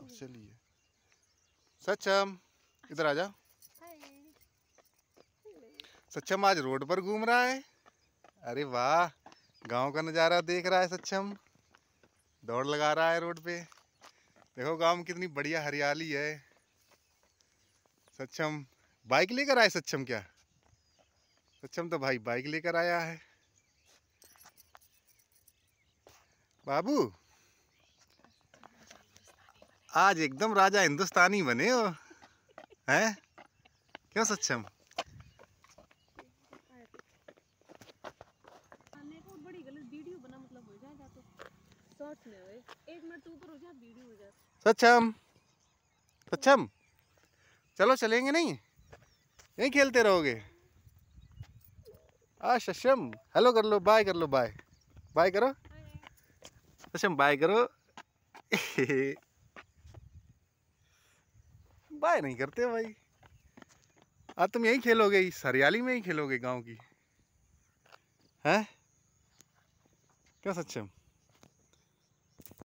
अब चलिए सचम इधर आ जा सचम आज रोड पर घूम रहा है अरे वाह गांव का नज़ारा देख रहा है सचम दौड़ लगा रहा है रोड पे देखो गांव में कितनी बढ़िया हरियाली है सचम बाइक लेकर आए सचम क्या सचम तो भाई बाइक लेकर आया है बाबू आज एकदम राजा हिंदुस्तानी बने हो हैं क्यों सच्चम तो मतलब तो सच्चम सक्षम चलो चलेंगे नहीं यही खेलते रहोगे आ सच्चम हेलो कर लो बाय कर लो बाय बाय करो सक्षम बाय करो बाय नहीं करते भाई आज तुम यही खेलोगे इस हरियाली में ही खेलोगे गांव की हैं क्या सच्चम